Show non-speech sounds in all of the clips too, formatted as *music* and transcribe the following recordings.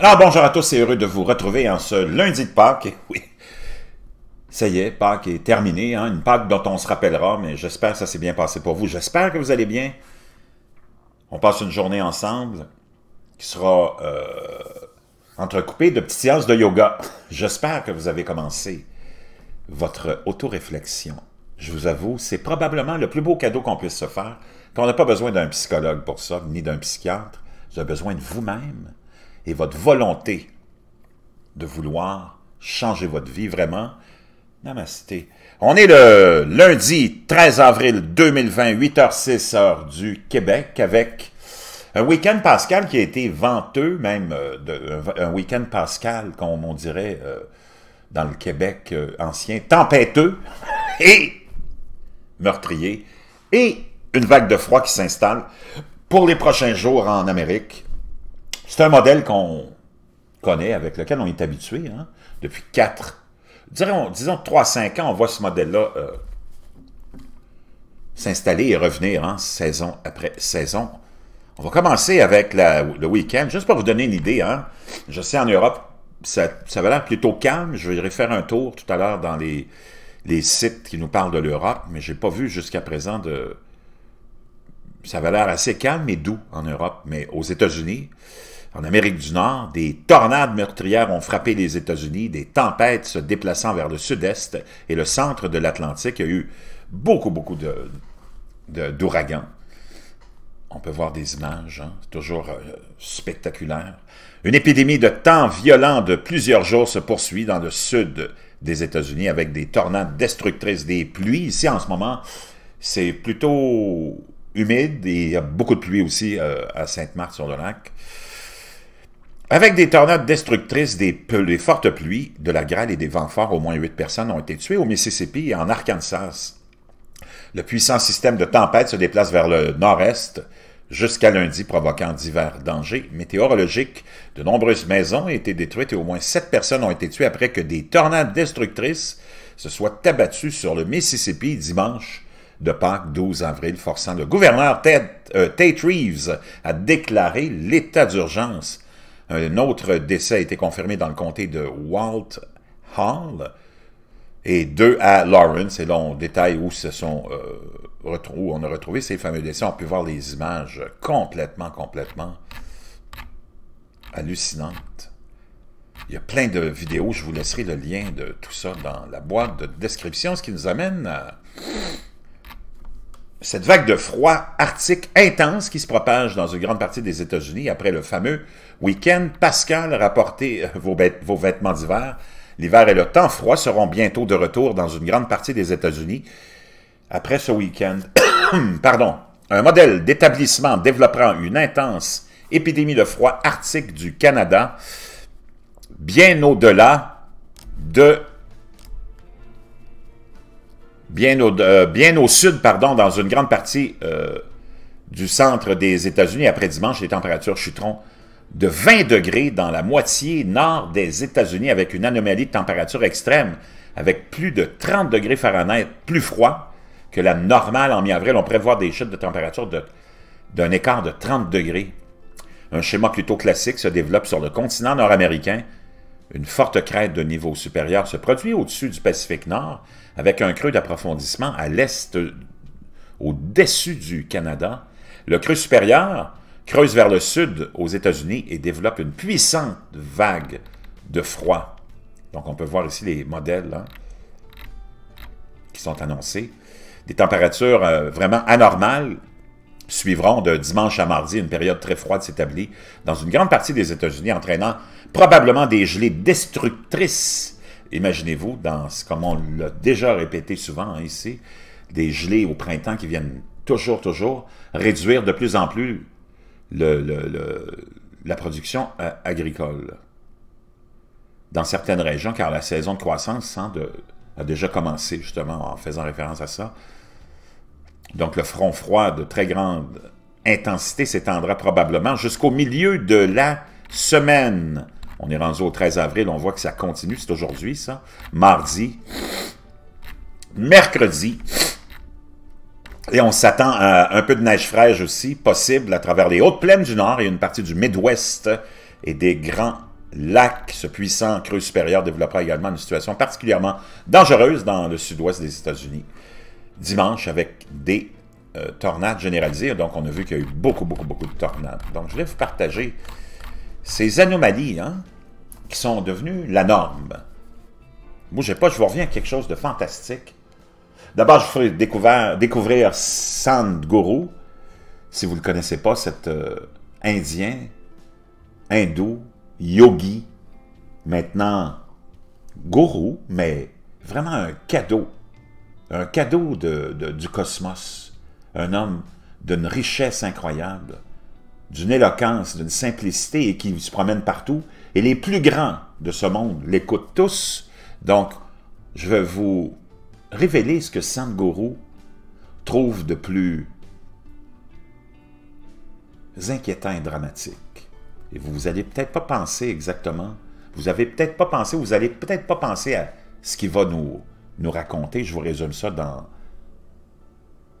Alors bonjour à tous et heureux de vous retrouver en ce lundi de Pâques. Oui, ça y est, Pâques est terminée, hein? une Pâques dont on se rappellera, mais j'espère que ça s'est bien passé pour vous. J'espère que vous allez bien. On passe une journée ensemble qui sera euh, entrecoupée de petites séances de yoga. J'espère que vous avez commencé votre auto-réflexion. Je vous avoue, c'est probablement le plus beau cadeau qu'on puisse se faire. Qu'on n'a pas besoin d'un psychologue pour ça, ni d'un psychiatre. Vous avez besoin de vous-même et votre volonté de vouloir changer votre vie, vraiment, namasté. On est le lundi 13 avril 2020, 8h06 heure du Québec, avec un week-end pascal qui a été venteux, même euh, un, week-end pascal, comme on dirait euh, dans le Québec euh, ancien, tempêteux *laughs* et meurtrier, et une vague de froid qui s'installe pour les prochains jours en Amérique, c'est un modèle qu'on connaît, avec lequel on est habitué hein, depuis 4, disons, disons 3-5 ans, on voit ce modèle-là euh, s'installer et revenir hein, saison après saison. On va commencer avec le week-end, juste pour vous donner une idée. Hein, je sais, en Europe, ça, ça va l'air plutôt calme. Je vais faire un tour tout à l'heure dans les, sites qui nous parlent de l'Europe, mais je n'ai pas vu jusqu'à présent de... Ça va l'air assez calme et doux en Europe, mais aux États-Unis, en Amérique du Nord, des tornades meurtrières ont frappé les États-Unis, des tempêtes se déplaçant vers le sud-est et le centre de l'Atlantique. Il y a eu beaucoup, beaucoup d'ouragans. De, on peut voir des images, hein? toujours euh, spectaculaire. Une épidémie de temps violent de plusieurs jours se poursuit dans le sud des États-Unis avec des tornades destructrices, des pluies. Ici, en ce moment, c'est plutôt humide et il y a beaucoup de pluie aussi euh, à Sainte-Marthe-sur-le-Lac. Avec des tornades destructrices, des, fortes pluies, de la grêle et des vents forts, au moins huit personnes ont été tuées au Mississippi et en Arkansas. Le puissant système de tempête se déplace vers le nord-est jusqu'à lundi, provoquant divers dangers météorologiques. De nombreuses maisons ont été détruites et au moins sept personnes ont été tuées après que des tornades destructrices se soient abattues sur le Mississippi dimanche de Pâques 12 avril, forçant le gouverneur euh, Tate Reeves à déclarer l'état d'urgence un autre décès a été confirmé dans le comté de Walt Hall et deux à Lawrence. Et là, on détaille où, se sont, euh, on a retrouvé ces fameux décès. On peut voir les images complètement, complètement hallucinantes. Il y a plein de vidéos. Je vous laisserai le lien de tout ça dans la boîte de description, ce qui nous amène à cette vague de froid arctique intense qui se propage dans une grande partie des États-Unis après le fameux week-end, Pascal rapportez euh, vos, vos vêtements d'hiver. L'hiver et le temps froid seront bientôt de retour dans une grande partie des États-Unis après ce week-end. *coughs* Pardon. Un modèle d'établissement développant une intense épidémie de froid arctique du Canada bien au-delà de bien au, euh, bien au sud, pardon, dans une grande partie euh, du centre des États-Unis. Après dimanche, les températures chuteront de 20 degrés dans la moitié nord des États-Unis avec une anomalie de température extrême, avec plus de 30 degrés Fahrenheit plus froid que la normale en mi-avril. On prévoit des chutes de température d'un écart de 30 degrés. Un schéma plutôt classique se développe sur le continent nord-américain une forte crête de niveau supérieur se produit au-dessus du Pacifique Nord, avec un creux d'approfondissement à l'est, au-dessus du Canada. Le creux supérieur creuse vers le sud aux États-Unis et développe une puissante vague de froid. Donc on peut voir ici les modèles hein, qui sont annoncés. Des températures euh, vraiment anormales suivront de dimanche à mardi, une période très froide s'établit dans une grande partie des États-Unis, entraînant probablement des gelées destructrices. Imaginez-vous, dans comme on l'a déjà répété souvent hein, ici, des gelées au printemps qui viennent toujours, toujours réduire de plus en plus le, la production euh, agricole. Dans certaines régions, car la saison de croissance hein, a déjà commencé, justement, en faisant référence à ça, donc le front froid de très grande intensité s'étendra probablement jusqu'au milieu de la semaine. On est rendu au 13 avril, on voit que ça continue, c'est aujourd'hui ça. Mardi, mercredi, et on s'attend à un peu de neige fraîche aussi, possible à travers les hautes plaines du nord et une partie du Midwest et des grands lacs. Ce puissant creux supérieur développera également une situation particulièrement dangereuse dans le sud-ouest des États-Unis dimanche avec des euh, tornades généralisées. Donc, on a vu qu'il y a eu beaucoup, beaucoup, beaucoup de tornades. Donc, je vais vous partager ces anomalies hein, qui sont devenues la norme. Bougez pas, je vous reviens à quelque chose de fantastique. D'abord, je vous ferai découvrir, découvrir Sandguru. Si vous ne le connaissez pas, cet euh, Indien, hindou, yogi, maintenant gourou, mais vraiment un cadeau un cadeau du cosmos, un homme d'une richesse incroyable, d'une éloquence, d'une simplicité et qui se promène partout. Et les plus grands de ce monde l'écoutent tous. Donc, je vais vous révéler ce que Sangoro trouve de plus inquiétant et dramatique. Et vous n'allez peut-être pas penser exactement, vous avez peut-être pas pensé, vous allez peut-être pas penser à ce qui va nous nous raconter. Je vous résume ça dans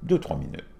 2-3 minutes.